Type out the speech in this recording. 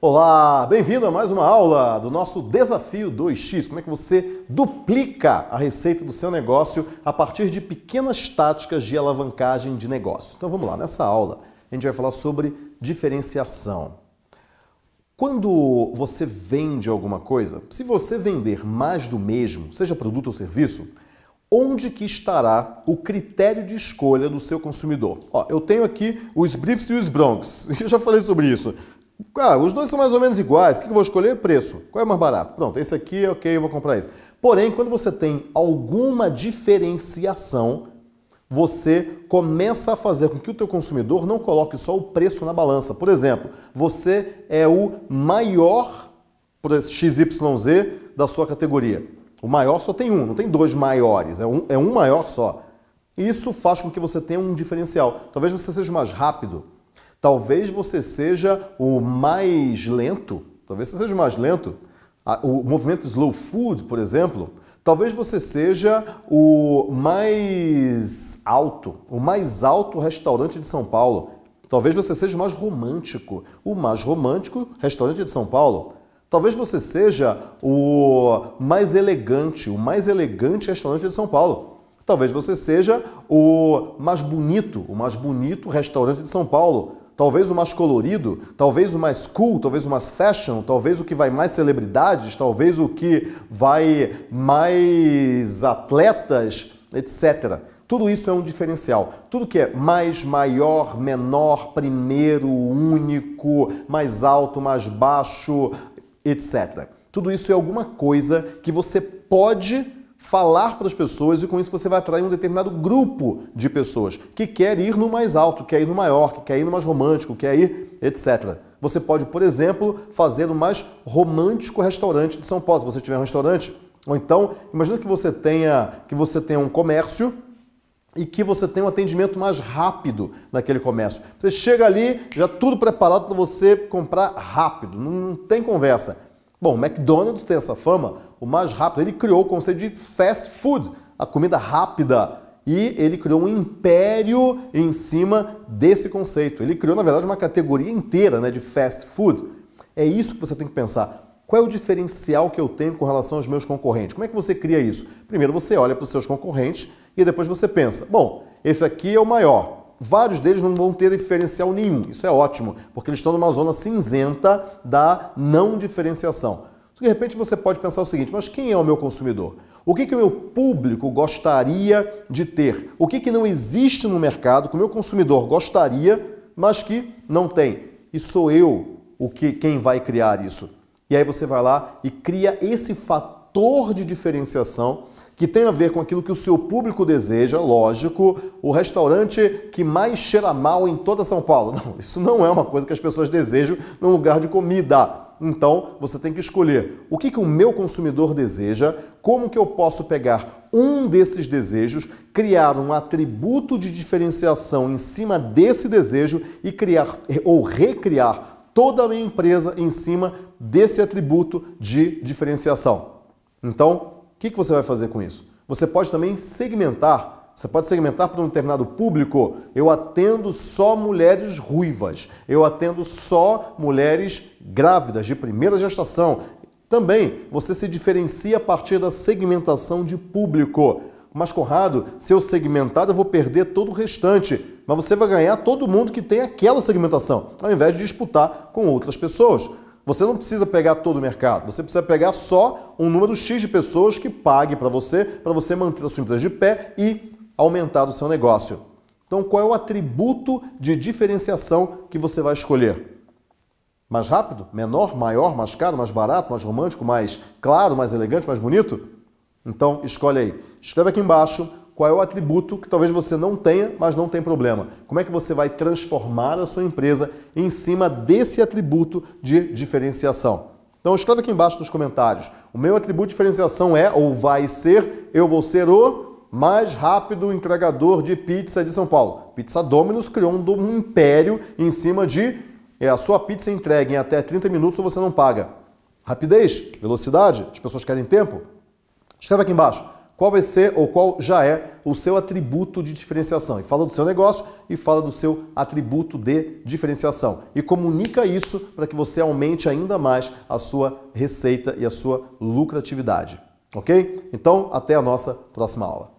Olá, bem-vindo a mais uma aula do nosso Desafio 2x. Como é que você duplica a receita do seu negócio a partir de pequenas táticas de alavancagem de negócio? Então vamos lá, nessa aula a gente vai falar sobre diferenciação. Quando você vende alguma coisa, se você vender mais do mesmo, seja produto ou serviço, onde que estará o critério de escolha do seu consumidor. Ó, eu tenho aqui os Briefs e os Bronx, eu já falei sobre isso. Ah, os dois são mais ou menos iguais. O que eu vou escolher? Preço. Qual é mais barato? Pronto, esse aqui, ok, eu vou comprar esse. Porém, quando você tem alguma diferenciação, você começa a fazer com que o teu consumidor não coloque só o preço na balança. Por exemplo, você é o maior por XYZ da sua categoria. O maior só tem um, não tem dois maiores, é um, é um maior só. Isso faz com que você tenha um diferencial. Talvez você seja mais rápido, Talvez você seja o mais lento, talvez você seja o mais lento. O movimento slow food, por exemplo, talvez você seja o mais alto, o mais alto restaurante de São Paulo. Talvez você seja o mais romântico, o mais romântico restaurante de São Paulo. Talvez você seja o mais elegante, o mais elegante restaurante de São Paulo. Talvez você seja o mais bonito, o mais bonito restaurante de São Paulo talvez o mais colorido, talvez o mais cool, talvez o mais fashion, talvez o que vai mais celebridades, talvez o que vai mais atletas, etc. Tudo isso é um diferencial. Tudo que é mais, maior, menor, primeiro, único, mais alto, mais baixo, etc. Tudo isso é alguma coisa que você pode falar para as pessoas e com isso você vai atrair um determinado grupo de pessoas que quer ir no mais alto, quer ir no maior, que quer ir no mais romântico, quer ir, etc. Você pode, por exemplo, fazer o mais romântico restaurante de São Paulo, se você tiver um restaurante. Ou então, imagina que você tenha, que você tenha um comércio e que você tenha um atendimento mais rápido naquele comércio. Você chega ali, já tudo preparado para você comprar rápido, não tem conversa. Bom, o McDonald's tem essa fama, o mais rápido, ele criou o conceito de fast food, a comida rápida. E ele criou um império em cima desse conceito. Ele criou, na verdade, uma categoria inteira né, de fast food. É isso que você tem que pensar. Qual é o diferencial que eu tenho com relação aos meus concorrentes? Como é que você cria isso? Primeiro você olha para os seus concorrentes e depois você pensa: bom, esse aqui é o maior, vários deles não vão ter diferencial nenhum. Isso é ótimo, porque eles estão numa zona cinzenta da não diferenciação. De repente você pode pensar o seguinte: mas quem é o meu consumidor? O que, que o meu público gostaria de ter? O que, que não existe no mercado que o meu consumidor gostaria, mas que não tem? E sou eu o que quem vai criar isso. E aí você vai lá e cria esse fator de diferenciação que tem a ver com aquilo que o seu público deseja, lógico, o restaurante que mais cheira mal em toda São Paulo. Não, isso não é uma coisa que as pessoas desejam num lugar de comida. Então, você tem que escolher o que, que o meu consumidor deseja, como que eu posso pegar um desses desejos, criar um atributo de diferenciação em cima desse desejo e criar ou recriar toda a minha empresa em cima desse atributo de diferenciação. Então, o que, que você vai fazer com isso? Você pode também segmentar. Você pode segmentar para um determinado público. Eu atendo só mulheres ruivas. Eu atendo só mulheres grávidas de primeira gestação. Também você se diferencia a partir da segmentação de público. Mas, Conrado, se eu segmentar, eu vou perder todo o restante. Mas você vai ganhar todo mundo que tem aquela segmentação, ao invés de disputar com outras pessoas. Você não precisa pegar todo o mercado, você precisa pegar só um número X de pessoas que pague para você, para você manter a sua empresa de pé e aumentar o seu negócio. Então, qual é o atributo de diferenciação que você vai escolher? Mais rápido? Menor? Maior? Mais caro? Mais barato? Mais romântico? Mais claro? Mais elegante? Mais bonito? Então, escolhe aí. Escreve aqui embaixo qual é o atributo que talvez você não tenha, mas não tem problema? Como é que você vai transformar a sua empresa em cima desse atributo de diferenciação? Então escreve aqui embaixo nos comentários. O meu atributo de diferenciação é ou vai ser, eu vou ser o mais rápido entregador de pizza de São Paulo. Pizza Domino's criou um império em cima de é, a sua pizza entregue em até 30 minutos ou você não paga. Rapidez, velocidade, as pessoas querem tempo. Escreve aqui embaixo. Qual vai ser ou qual já é o seu atributo de diferenciação? E fala do seu negócio e fala do seu atributo de diferenciação. E comunica isso para que você aumente ainda mais a sua receita e a sua lucratividade. Ok? Então, até a nossa próxima aula.